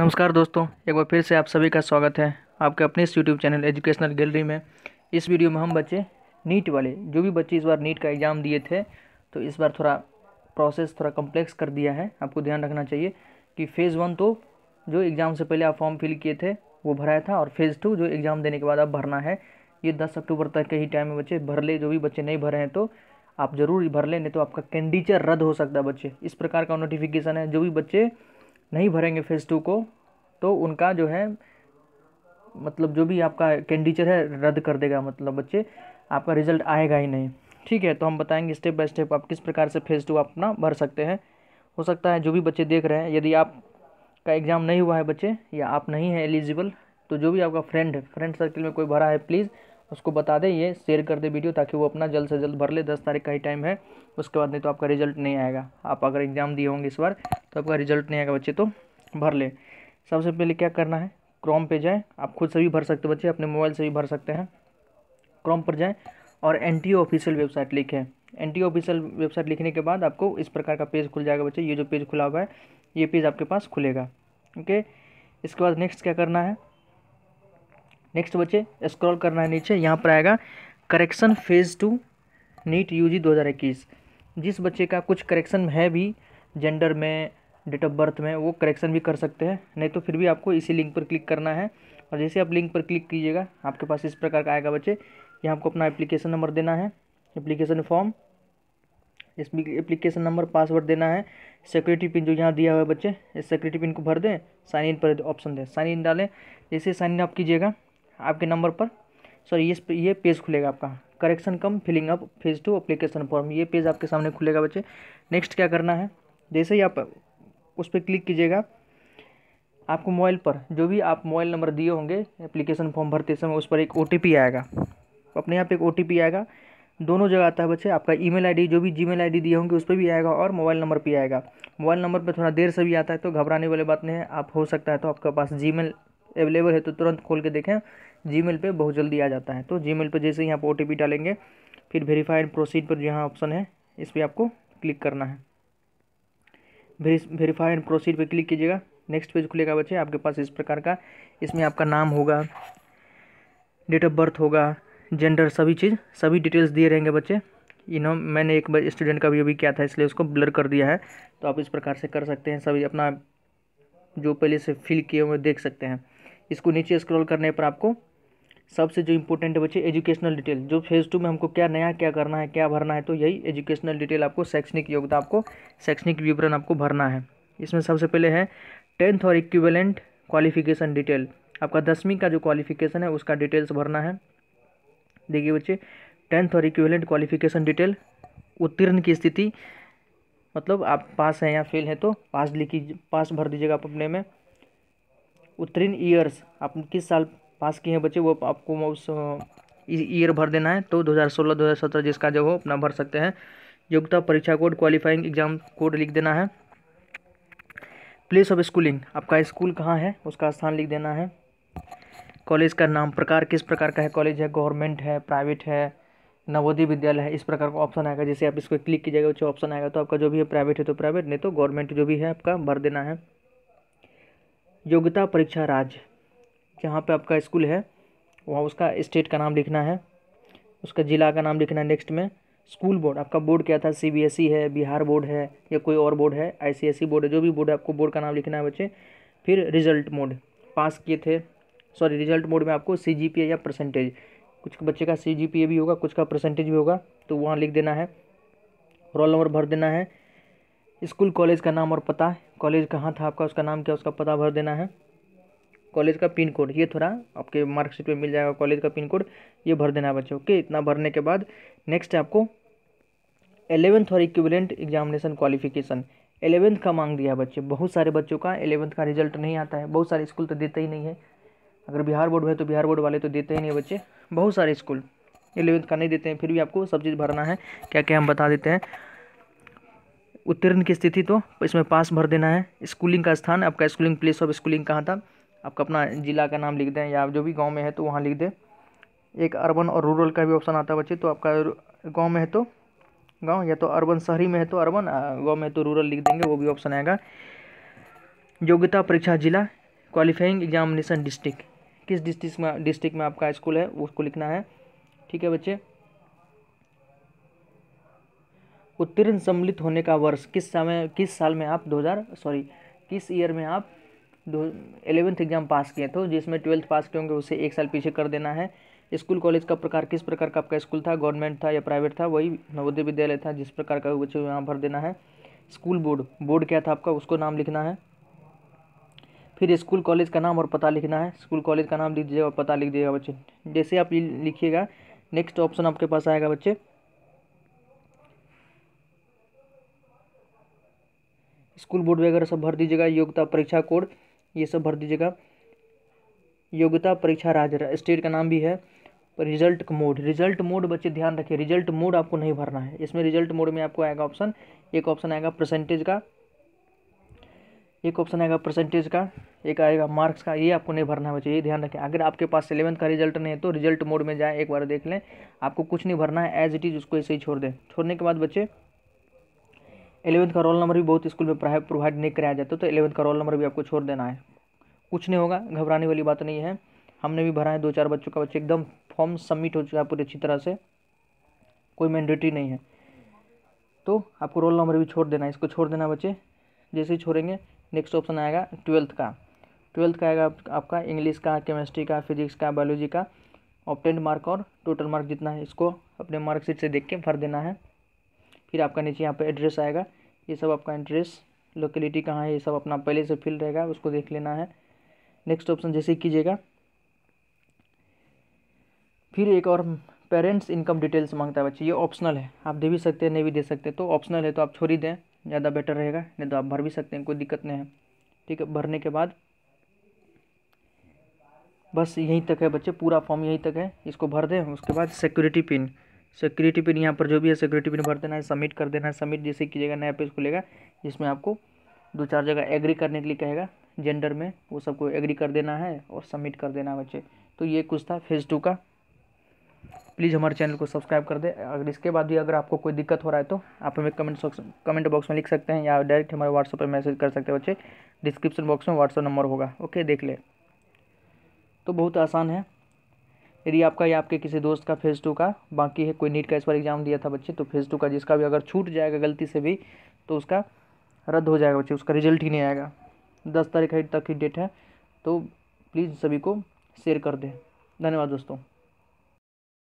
नमस्कार दोस्तों एक बार फिर से आप सभी का स्वागत है आपके अपने इस यूट्यूब चैनल एजुकेशनल गैलरी में इस वीडियो में हम बच्चे नीट वाले जो भी बच्चे इस बार नीट का एग्ज़ाम दिए थे तो इस बार थोड़ा प्रोसेस थोड़ा कम्प्लेक्स कर दिया है आपको ध्यान रखना चाहिए कि फ़ेज़ वन तो जो एग्ज़ाम से पहले आप फॉर्म फिल किए थे वो भराया था और फेज़ टू जो एग्ज़ाम देने के बाद आप भरना है ये दस अक्टूबर तक के ही टाइम में बच्चे भर ले जो भी बच्चे नहीं भरे हैं तो आप ज़रूर भर ले नहीं तो आपका कैंडिचर रद्द हो सकता है बच्चे इस प्रकार का नोटिफिकेशन है जो भी बच्चे नहीं भरेंगे फेज़ टू को तो उनका जो है मतलब जो भी आपका कैंडिचर है रद्द कर देगा मतलब बच्चे आपका रिजल्ट आएगा ही नहीं ठीक है तो हम बताएंगे स्टेप बाय स्टेप आप किस प्रकार से फेज़ टू अपना भर सकते हैं हो सकता है जो भी बच्चे देख रहे हैं यदि आप का एग्ज़ाम नहीं हुआ है बच्चे या आप नहीं हैं एलिजिबल तो जो भी आपका फ्रेंड है फ्रेंड सर्किल में कोई भरा है प्लीज़ उसको बता दें ये शेयर कर दे वीडियो ताकि वो अपना जल्द से जल्द भर ले दस तारीख का ही टाइम है उसके बाद नहीं तो आपका रिजल्ट नहीं आएगा आप अगर एग्ज़ाम दिए होंगे इस बार तो आपका रिजल्ट नहीं आएगा बच्चे तो भर लें सबसे पहले क्या करना है क्रोम पे जाएँ आप खुद से भी भर सकते बच्चे अपने मोबाइल से भी भर सकते हैं क्रोम पर जाएँ और एन ऑफिशियल वेबसाइट लिखें एन ऑफिशियल वेबसाइट लिखने के बाद आपको इस प्रकार का पेज खुल जाएगा बच्चे ये जो पेज खुला हुआ है ये पेज आपके पास खुलेगा ओके इसके बाद नेक्स्ट क्या करना है नेक्स्ट बच्चे स्क्रॉल करना है नीचे यहाँ पर आएगा correction phase two NEET UG 2021 जिस बच्चे का कुछ करेक्शन है भी जेंडर में डेट ऑफ बर्थ में वो करेक्शन भी कर सकते हैं नहीं तो फिर भी आपको इसी लिंक पर क्लिक करना है और जैसे आप लिंक पर क्लिक कीजिएगा आपके पास इस प्रकार का आएगा बच्चे यहाँ आपको अपना एप्लीकेशन नंबर देना है एप्लीकेशन फॉर्म इस एप्लीकेशन नंबर पासवर्ड देना है सिक्योरिटी पिन जो यहाँ दिया हुआ है बच्चे इस सिक्योरिटी पिन को भर दें साइन इन पर ऑप्शन दें साइन इन डालें जैसे साइन इन आप कीजिएगा आपके नंबर पर सॉरी ये ये पेज खुलेगा आपका correction cum filling up phase two application form ये पेज आपके सामने खुलेगा बच्चे नेक्स्ट क्या करना है जैसे ही आप उस पर क्लिक कीजिएगा आपको मोबाइल पर जो भी आप मोबाइल नंबर दिए होंगे एप्लीकेशन फॉर्म भरते समय उस पर एक ओ आएगा अपने आप एक ओ आएगा दोनों जगह आता है बच्चे आपका ईमेल आईडी जो भी जीमेल आईडी दिए होंगे उस पर भी आएगा और मोबाइल नंबर पर आएगा मोबाइल नंबर पर थोड़ा देर से भी आता है तो घबराने वाली बात नहीं है आप हो सकता है तो आपके पास जी अवेलेबल है तो तुरंत खोल के देखें जी पे बहुत जल्दी आ जाता है तो जी पे जैसे यहाँ पर ओ डालेंगे फिर वेरीफाई एंड प्रोसीड पर यहाँ ऑप्शन है इस पर आपको क्लिक करना है वेरीफाई एंड प्रोसीड पर क्लिक कीजिएगा नेक्स्ट पेज खुलेगा बच्चे आपके पास इस प्रकार का इसमें आपका नाम होगा डेट ऑफ बर्थ होगा जेंडर सभी चीज़ सभी डिटेल्स दिए रहेंगे बच्चे इन्हों मैंने एक बार स्टूडेंट का भी अभी किया था इसलिए उसको ब्लर कर दिया है तो आप इस प्रकार से कर सकते हैं सभी अपना जो पहले से फिल किए हुए देख सकते हैं इसको नीचे स्क्रॉल करने पर आपको सबसे जो इम्पोर्टेंट है बच्चे एजुकेशनल डिटेल जो फेज़ टू में हमको क्या नया क्या करना है क्या भरना है तो यही एजुकेशनल डिटेल आपको शैक्षणिक योगदान आपको शैक्षणिक विवरण आपको भरना है इसमें सबसे पहले है टेंथ और इक्विवेलेंट क्वालिफिकेशन डिटेल आपका दसवीं का जो क्वालिफिकेशन है उसका डिटेल्स भरना है देखिए बच्चे टेंथ और इक्विवेलेंट क्वालिफिकेशन डिटेल उत्तीर्ण की स्थिति मतलब आप पास हैं या फेल हैं तो पास लिखी पास भर दीजिएगा आप अपने में उत्तीर्ण ईयर्स आप किस साल पास किए हैं बच्चे वो आपको उस ईयर भर देना है तो 2016-2017 जिसका जो हो अपना भर सकते हैं योग्यता परीक्षा कोड क्वालिफाइंग एग्जाम कोड लिख देना है प्लेस ऑफ स्कूलिंग आपका स्कूल कहाँ है उसका स्थान लिख देना है कॉलेज का नाम प्रकार किस प्रकार का है कॉलेज है गवर्नमेंट है प्राइवेट है नवोदय विद्यालय है इस प्रकार का ऑप्शन आएगा जैसे आप इसको क्लिक कीजिएगा उसका ऑप्शन आएगा तो आपका जो भी है प्राइवेट है तो प्राइवेट नहीं तो गवर्नमेंट जो भी है आपका भर देना है योग्यता परीक्षा राज्य जहाँ पे आपका स्कूल है वहाँ उसका स्टेट का नाम लिखना है उसका ज़िला का नाम लिखना है नेक्स्ट में स्कूल बोर्ड आपका बोर्ड क्या था सीबीएसई e है बिहार बोर्ड है या कोई और बोर्ड है आईसीएसई e बोर्ड है जो भी बोर्ड है आपको बोर्ड का नाम लिखना है बच्चे फिर रिजल्ट मोड पास किए थे सॉरी रिजल्ट मोड में आपको सी या परसेंटेज कुछ बच्चे का सी भी होगा कुछ का परसेंटेज भी होगा तो वहाँ लिख देना है रोल नंबर भर देना है स्कूल कॉलेज का नाम और पता कॉलेज कहाँ था आपका उसका नाम क्या उसका पता भर देना है कॉलेज का पिन कोड ये थोड़ा आपके मार्कशीट पे मिल जाएगा कॉलेज का पिन कोड ये भर देना है बच्चे ओके इतना भरने के बाद नेक्स्ट है आपको एलेवेंथ और इक्विवेलेंट एग्जामिनेशन क्वालिफिकेशन एलेवेंथ का मांग दिया बच्चे बहुत सारे बच्चों का एलेवंथ का रिजल्ट नहीं आता है बहुत सारे स्कूल तो देते ही नहीं है अगर बिहार बोर्ड है तो बिहार बोर्ड वाले तो देते ही नहीं बच्चे बहुत सारे स्कूल एलेवेंथ का नहीं देते हैं फिर भी आपको सब चीज़ भरना है क्या क्या हम बता देते हैं उत्तीर्ण की स्थिति तो इसमें पास भर देना है स्कूलिंग का स्थान आपका स्कूलिंग प्लेस ऑफ स्कूलिंग कहाँ था आपका अपना ज़िला का नाम लिख दें या जो भी गाँव में है तो वहाँ लिख दें एक अर्बन और रूरल का भी ऑप्शन आता है बच्चे तो आपका गाँव में है तो गाँव या तो अर्बन शहरी में है तो अर्बन गाँव में तो रूरल लिख देंगे वो भी ऑप्शन आएगा योग्यता परीक्षा जिला क्वालिफाइंग एग्जामिनेशन डिस्ट्रिक्ट किस डिस्ट्रिक्ट में डिस्ट्रिक्ट में आपका स्कूल है उसको लिखना है ठीक है बच्चे उत्तीर्ण सम्मिलित होने का वर्ष किस समय किस साल में आप 2000 सॉरी किस ईयर में आप दो एलेवेंथ एग्ज़ाम पास किए तो जिसमें ट्वेल्थ पास किए होंगे उसे एक साल पीछे कर देना है स्कूल कॉलेज का प्रकार किस प्रकार का आपका स्कूल था गवर्नमेंट था या प्राइवेट था वही नवोदय विद्यालय था जिस प्रकार का बच्चे यहाँ भर देना है स्कूल बोर्ड बोर्ड क्या था आपका उसको नाम लिखना है फिर स्कूल कॉलेज का नाम और पता लिखना है स्कूल कॉलेज का नाम लिख दीजिएगा और पता लिख दीजिएगा बच्चे जैसे आप लिखिएगा नेक्स्ट ऑप्शन आपके पास आएगा बच्चे स्कूल बोर्ड वगैरह सब भर दीजिएगा योग्यता परीक्षा कोड ये सब भर दीजिएगा योग्यता परीक्षा राज्य स्टेट का नाम भी है पर रिजल्ट मोड रिजल्ट मोड बच्चे ध्यान रखिए रिजल्ट मोड आपको नहीं भरना है इसमें रिजल्ट मोड में आपको आएगा ऑप्शन एक ऑप्शन आएगा परसेंटेज का एक ऑप्शन आएगा परसेंटेज का एक आएगा मार्क्स का ये आपको नहीं भरना है बच्चे ये ध्यान रखें अगर आपके पास एलेवंथ का रिजल्ट नहीं है तो रिजल्ट मोड में जाए एक बार देख लें आपको कुछ नहीं भरना है एज इट इज़ उसको ऐसे ही छोड़ दें छोड़ने के बाद बच्चे एलेवंथ का रोल नंबर भी बहुत स्कूल में प्रोवाइड नहीं कराया जाता तो एलेवंथ का रोल नंबर भी आपको छोड़ देना है कुछ नहीं होगा घबराने वाली बात नहीं है हमने भी भरा है दो चार बच्चों का बच्चे एकदम फॉर्म सबमिट हो चुका है पूरी अच्छी तरह से कोई मैंडेटरी नहीं है तो आपको रोल नंबर भी छोड़ देना है इसको छोड़ देना बच्चे जैसे ही छोड़ेंगे नेक्स्ट ऑप्शन आएगा ट्वेल्थ का ट्वेल्थ का आएगा आपका इंग्लिश का केमिस्ट्री का फिजिक्स का बायोलॉजी का ऑप्टेंट मार्क और टोटल मार्क जितना है इसको अपने मार्कशीट से देख के भर देना है फिर आपका नीचे यहाँ पर एड्रेस आएगा ये सब आपका एड्रेस लोकेलिटी कहाँ है ये सब अपना पहले से फिल रहेगा उसको देख लेना है नेक्स्ट ऑप्शन जैसे कीजिएगा फिर एक और पेरेंट्स इनकम डिटेल्स मांगता है बच्चे ये ऑप्शनल है आप दे भी सकते हैं नहीं भी दे सकते तो ऑप्शनल है तो आप छोड़ ही दें ज़्यादा बेटर रहेगा नहीं तो आप भर भी सकते हैं कोई दिक्कत नहीं है ठीक है भरने के बाद बस यहीं तक है बच्चे पूरा फॉर्म यहीं तक है इसको भर दें उसके बाद सिक्योरिटी पिन सिक्योरिटी पिन यहाँ पर जो भी है सिक्योरिटी पिन भर देना है सबमिट कर देना है सबमिट जैसे कीजिएगा नया पेज खुलेगा जिसमें आपको दो चार जगह एग्री करने के लिए कहेगा जेंडर में वो सबको एग्री कर देना है और सबमिट कर देना है बच्चे तो ये कुछ था फेज़ टू का प्लीज़ हमारे चैनल को सब्सक्राइब कर दे अगर इसके बाद भी अगर आपको कोई दिक्कत हो रहा है तो आप हमें कमेंट कमेंट बॉक्स में लिख सकते हैं या डायरेक्ट हमारे व्हाट्सएप पर मैसेज कर सकते हैं बच्चे डिस्क्रिप्शन बॉक्स में व्हाट्सअप नंबर होगा ओके देख ले तो बहुत आसान है यदि आपका या आपके किसी दोस्त का फेज़ टू का बाकी है कोई नीट का इस बार एग्ज़ाम दिया था बच्चे तो फेज़ टू का जिसका भी अगर छूट जाएगा गलती से भी तो उसका रद्द हो जाएगा बच्चे उसका रिजल्ट ही नहीं आएगा दस तारीख तक की डेट है तो प्लीज़ सभी को शेयर कर दें धन्यवाद दोस्तों